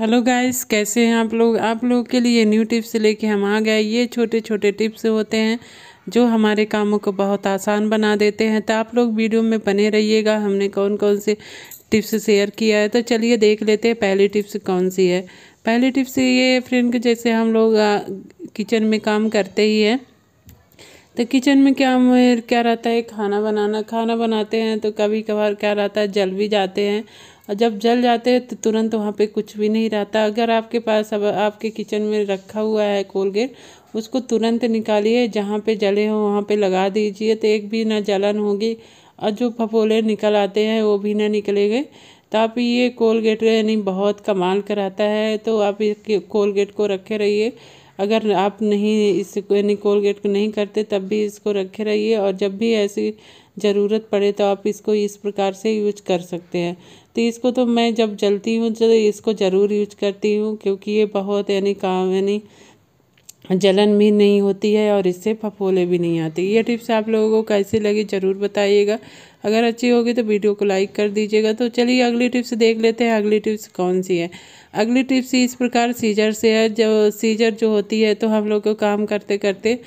hello guys कैसे हैं आप लोग आप लोग के लिए न्यू टिप्स लेके हम आ गए ये छोटे छोटे टिप्स होते हैं जो हमारे कामों को बहुत आसान बना देते हैं तो आप लोग वीडियो में बने रहिएगा हमने कौन कौन से टिप्स शेयर किया है तो चलिए देख लेते हैं पहली टिप्स कौन सी है पहली टिप्स ये फ्रेंड के जैसे हम लोग किचन में काम करते ही हैं तो किचन में क्या क्या रहता है खाना बनाना खाना बनाते हैं तो कभी कभार क्या रहता है जल भी जाते हैं और जब जल जाते हैं तो तुरंत वहाँ पे कुछ भी नहीं रहता अगर आपके पास अब आपके किचन में रखा हुआ है कोलगेट उसको तुरंत निकालिए जहाँ पे जले हो वहाँ पे लगा दीजिए तो एक भी ना जलन होगी और जो फपोले निकल आते हैं वो भी ना निकलेंगे तो आप ये कोलगेट यानी बहुत कमाल कराता है तो आप इस कोलगेट को रखे रहिए अगर आप नहीं इस यानी कोलगेट को नहीं करते तब भी इसको रखे रहिए और जब भी ऐसी ज़रूरत पड़े तो आप इसको इस प्रकार से यूज कर सकते हैं तो इसको तो मैं जब जलती हूँ तो इसको ज़रूर यूज करती हूँ क्योंकि ये बहुत यानी काम यानी जलन भी नहीं होती है और इससे फफोले भी नहीं आते ये टिप्स आप लोगों को कैसी लगी ज़रूर बताइएगा अगर अच्छी होगी तो वीडियो को लाइक कर दीजिएगा तो चलिए अगली टिप्स देख लेते हैं अगली टिप्स कौन सी है अगली टिप्स इस प्रकार सीजर से है जो सीजर जो होती है तो हम लोग को काम करते करते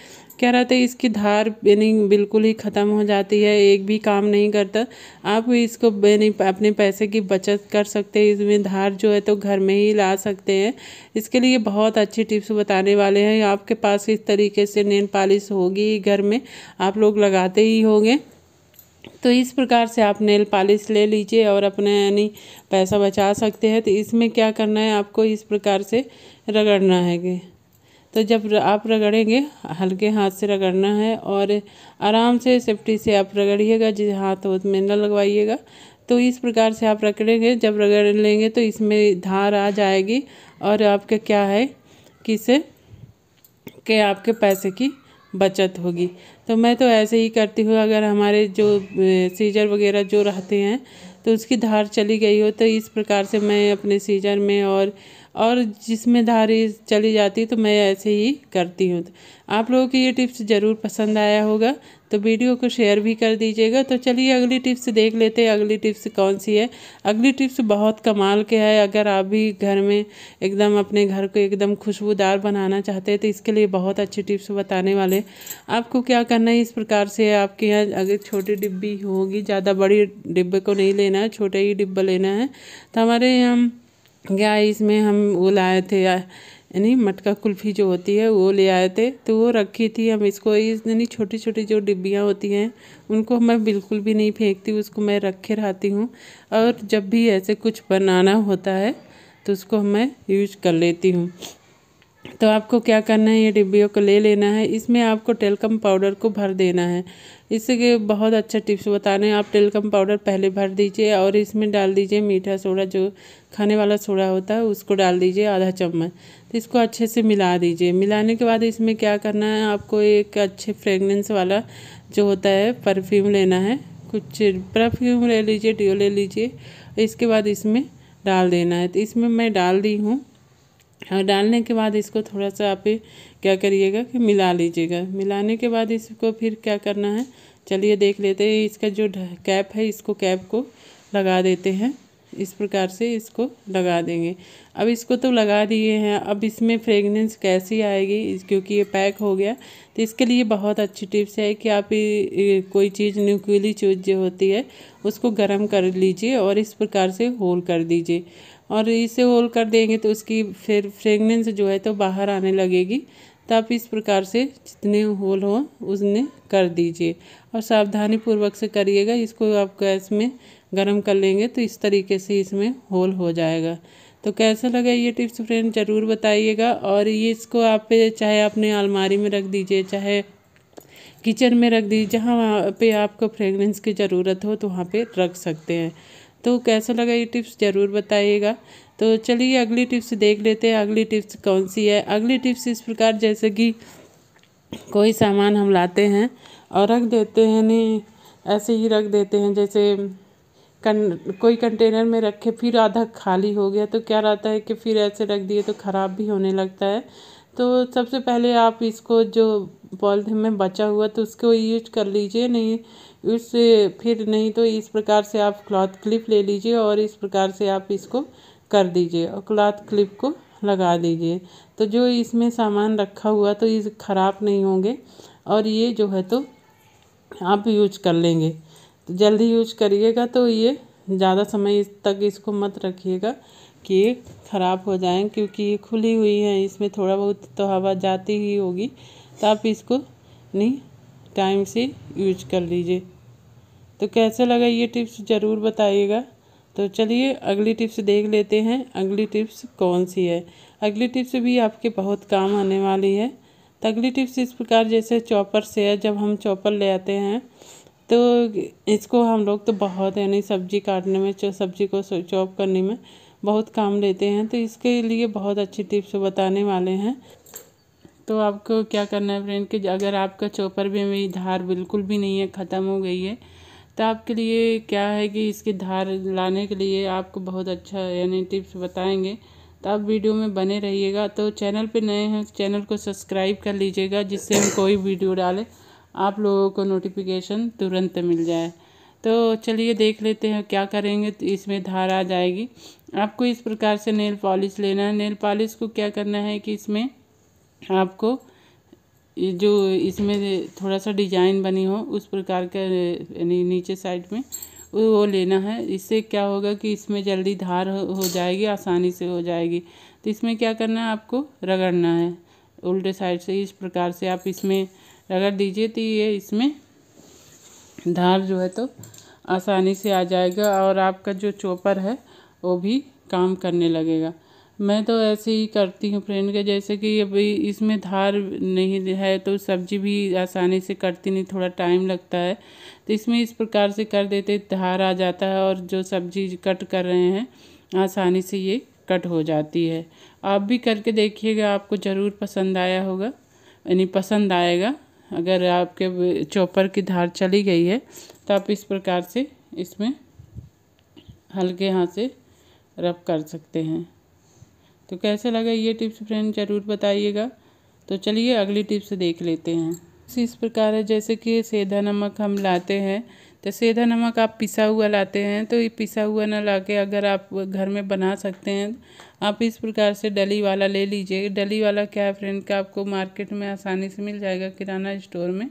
कह रहा था इसकी धार यानी बिल्कुल ही ख़त्म हो जाती है एक भी काम नहीं करता आप इसको यानी अपने पैसे की बचत कर सकते हैं इसमें धार जो है तो घर में ही ला सकते हैं इसके लिए बहुत अच्छी टिप्स बताने वाले हैं आपके पास इस तरीके से नैन पॉलिश होगी घर में आप लोग लगाते ही होंगे तो इस प्रकार से आप नेल पॉलिश ले लीजिए और अपने यानी पैसा बचा सकते हैं तो इसमें क्या करना है आपको इस प्रकार से रगड़ना है कि तो जब आप रगड़ेंगे हल्के हाथ से रगड़ना है और आराम से सेफ्टी से आप रगड़िएगा जिस हाथ में न लगवाइएगा तो इस प्रकार से आप रगड़ेंगे जब रगड़ लेंगे तो इसमें धार आ जाएगी और आपका क्या है कि से के आपके पैसे की बचत होगी तो मैं तो ऐसे ही करती हूँ अगर हमारे जो सीजर वगैरह जो रहते हैं तो उसकी धार चली गई हो तो इस प्रकार से मैं अपने सीजर में और और जिसमें धारी चली जाती तो मैं ऐसे ही करती हूँ आप लोगों को ये टिप्स ज़रूर पसंद आया होगा तो वीडियो को शेयर भी कर दीजिएगा तो चलिए अगली टिप्स देख लेते हैं अगली टिप्स कौन सी है अगली टिप्स बहुत कमाल के है अगर आप भी घर में एकदम अपने घर को एकदम खुशबूदार बनाना चाहते हैं तो इसके लिए बहुत अच्छी टिप्स बताने वाले आपको क्या करना है इस प्रकार से आपके यहाँ अगर छोटी डिब्बी होगी ज़्यादा बड़ी डिब्बे को नहीं लेना है छोटे ही डिब्बा लेना है तो हमारे यहाँ क्या इसमें हम वो लाए थे यानी मटका कुल्फ़ी जो होती है वो ले आए थे तो वो रखी थी हम इसको इस यानी छोटी छोटी जो डिब्बियाँ होती हैं उनको मैं बिल्कुल भी नहीं फेंकती उसको मैं रखे रहती हूँ और जब भी ऐसे कुछ बनाना होता है तो उसको मैं यूज कर लेती हूँ तो आपको क्या करना है ये डिब्बियों को ले लेना है इसमें आपको टेलकम पाउडर को भर देना है इससे बहुत अच्छा टिप्स बता रहे हैं आप टेलकम पाउडर पहले भर दीजिए और इसमें डाल दीजिए मीठा सोडा जो खाने वाला सोडा होता है उसको डाल दीजिए आधा चम्मच तो इसको अच्छे से मिला दीजिए मिलाने के बाद इसमें क्या करना है आपको एक अच्छे फ्रेगनेंस वाला जो होता है परफ्यूम लेना है कुछ परफ्यूम ले लीजिए डिओ ले लीजिए इसके बाद इसमें डाल देना है तो इसमें मैं डाल दी हूँ और हाँ, डालने के बाद इसको थोड़ा सा आप क्या करिएगा कि मिला लीजिएगा मिलाने के बाद इसको फिर क्या करना है चलिए देख लेते हैं इसका जो कैप है इसको कैप को लगा देते हैं इस प्रकार से इसको लगा देंगे अब इसको तो लगा दिए हैं अब इसमें फ्रेगनेंस कैसी आएगी क्योंकि ये पैक हो गया तो इसके लिए बहुत अच्छी टिप्स है कि आप कोई चीज़ न्यूक्ली चीज़ जो होती है उसको गर्म कर लीजिए और इस प्रकार से होल कर दीजिए और इसे होल कर देंगे तो उसकी फिर फ्रेगनेंस जो है तो बाहर आने लगेगी तो आप इस प्रकार से जितने होल हो उसने कर दीजिए और सावधानी पूर्वक से करिएगा इसको आप गैस में गर्म कर लेंगे तो इस तरीके से इसमें होल हो जाएगा तो कैसा लगा ये टिप्स फ्रेंड ज़रूर बताइएगा और ये इसको आप चाहे अपने अलमारी में रख दीजिए चाहे किचन में रख दीजिए जहाँ पे आपको फ्रेगनेंस की ज़रूरत हो तो वहाँ पे रख सकते हैं तो कैसा लगा ये टिप्स ज़रूर बताइएगा तो चलिए अगली टिप्स देख लेते हैं अगली टिप्स कौन सी है अगली टिप्स इस प्रकार जैसे कि कोई सामान हम लाते हैं और रख देते हैं नहीं ऐसे ही रख देते हैं जैसे कन कोई कंटेनर में रखे फिर आधा खाली हो गया तो क्या रहता है कि फिर ऐसे रख दिए तो ख़राब भी होने लगता है तो सबसे पहले आप इसको जो पॉलिथीन में बचा हुआ तो उसको यूज कर लीजिए नहीं उससे फिर नहीं तो इस प्रकार से आप क्लॉथ क्लिप ले लीजिए और इस प्रकार से आप इसको कर दीजिए और क्लॉथ क्लिप को लगा दीजिए तो जो इसमें सामान रखा हुआ तो ये ख़राब नहीं होंगे और ये जो है तो आप यूज कर लेंगे तो जल्दी यूज करिएगा तो ये ज़्यादा समय तक इसको मत रखिएगा कि ख़राब हो जाएँ क्योंकि ये खुली हुई है इसमें थोड़ा बहुत तो हवा जाती ही होगी तो आप इसको नहीं टाइम से यूज कर लीजिए तो कैसा लगा ये टिप्स ज़रूर बताइएगा तो चलिए अगली टिप्स देख लेते हैं अगली टिप्स कौन सी है अगली टिप्स भी आपके बहुत काम आने वाली है तो अगली टिप्स इस प्रकार जैसे चॉपर से है जब हम चॉपर ले आते हैं तो इसको हम लोग तो बहुत यानी सब्ज़ी काटने में सब्ज़ी को चॉप करने में बहुत काम लेते हैं तो इसके लिए बहुत अच्छी टिप्स बताने वाले हैं तो आपको क्या करना है फ्रेंड कि अगर आपका चोपर भी मेरी धार बिल्कुल भी नहीं है ख़त्म हो गई है तो आपके लिए क्या है कि इसकी धार लाने के लिए आपको बहुत अच्छा यानी टिप्स बताएंगे तो आप वीडियो में बने रहिएगा तो चैनल पे नए हैं चैनल को सब्सक्राइब कर लीजिएगा जिससे हम कोई वीडियो डालें आप लोगों को नोटिफिकेशन तुरंत मिल जाए तो चलिए देख लेते हैं क्या करेंगे तो इसमें धार आ जाएगी आपको इस प्रकार से नेल पॉलिश लेना है नेल पॉलिश को क्या करना है कि इसमें आपको जो इसमें थोड़ा सा डिजाइन बनी हो उस प्रकार का यानी नीचे साइड में वो लेना है इससे क्या होगा कि इसमें जल्दी धार हो जाएगी आसानी से हो जाएगी तो इसमें क्या करना है आपको रगड़ना है उल्टे साइड से इस प्रकार से आप इसमें रगड़ दीजिए तो ये इसमें धार जो है तो आसानी से आ जाएगा और आपका जो चोपर है वो भी काम करने लगेगा मैं तो ऐसे ही करती हूँ फ्रेंड के जैसे कि अभी इसमें धार नहीं है तो सब्जी भी आसानी से कटती नहीं थोड़ा टाइम लगता है तो इसमें इस प्रकार से कर देते धार आ जाता है और जो सब्जी कट कर रहे हैं आसानी से ये कट हो जाती है आप भी करके देखिएगा आपको ज़रूर पसंद आया होगा यानी पसंद आएगा अगर आपके चॉपर की धार चली गई है तो आप इस प्रकार से इसमें हल्के हाथ से रब कर सकते हैं तो कैसे लगा ये टिप्स फ्रेंड ज़रूर बताइएगा तो चलिए अगली टिप्स देख लेते हैं इस प्रकार है जैसे कि सेधा नमक हम लाते हैं तो सेधा नमक आप पिसा हुआ लाते हैं तो ये पिसा हुआ ना ला के अगर आप घर में बना सकते हैं आप इस प्रकार से डली वाला ले लीजिए डली वाला क्या है फ्रेंड का आपको मार्केट में आसानी से मिल जाएगा किराना स्टोर में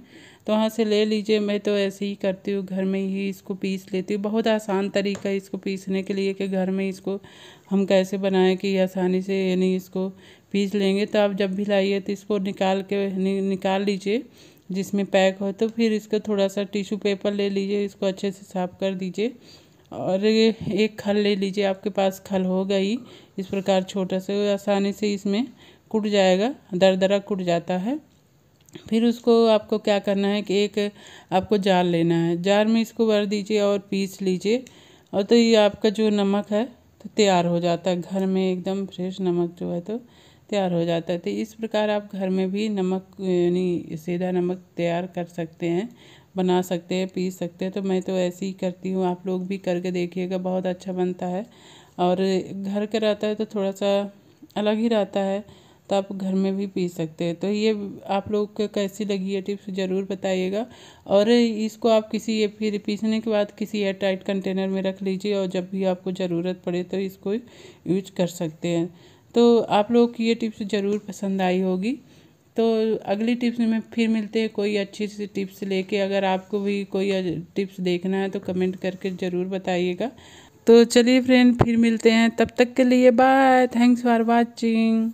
तो वहाँ से ले लीजिए मैं तो ऐसे ही करती हूँ घर में ही इसको पीस लेती हूँ बहुत आसान तरीका है इसको पीसने के लिए कि घर में इसको हम कैसे बनाएं कि आसानी से यानी इसको पीस लेंगे तो आप जब भी लाइए तो इसको निकाल के नि, निकाल लीजिए जिसमें पैक हो तो फिर इसको थोड़ा सा टिश्यू पेपर ले लीजिए इसको अच्छे से साफ कर दीजिए और एक खल ले लीजिए आपके पास खल होगा ही इस प्रकार छोटा सा आसानी से इसमें कुट जाएगा दर दरा कुट जाता है फिर उसको आपको क्या करना है कि एक आपको जार लेना है जार में इसको भर दीजिए और पीस लीजिए और तो ये आपका जो नमक है तो तैयार हो जाता है घर में एकदम फ्रेश नमक जो है तो तैयार हो जाता है तो इस प्रकार आप घर में भी नमक यानी सीधा नमक तैयार कर सकते हैं बना सकते हैं पीस सकते हैं तो मैं तो ऐसे ही करती हूँ आप लोग भी करके देखिएगा बहुत अच्छा बनता है और घर का रहता है तो थोड़ा सा अलग ही रहता है तो आप घर में भी पी सकते हैं तो ये आप लोग को कैसी लगी है टिप्स ज़रूर बताइएगा और इसको आप किसी ये फिर पीसने के बाद किसी एयर टाइट कंटेनर में रख लीजिए और जब भी आपको ज़रूरत पड़े तो इसको यूज कर सकते हैं तो आप लोगों की ये टिप्स ज़रूर पसंद आई होगी तो अगली टिप्स में फिर मिलते हैं कोई अच्छी सी टिप्स लेके अगर आपको भी कोई टिप्स देखना है तो कमेंट करके ज़रूर बताइएगा तो चलिए फ्रेंड फिर मिलते हैं तब तक के लिए बाय थैंक्स फॉर वाचिंग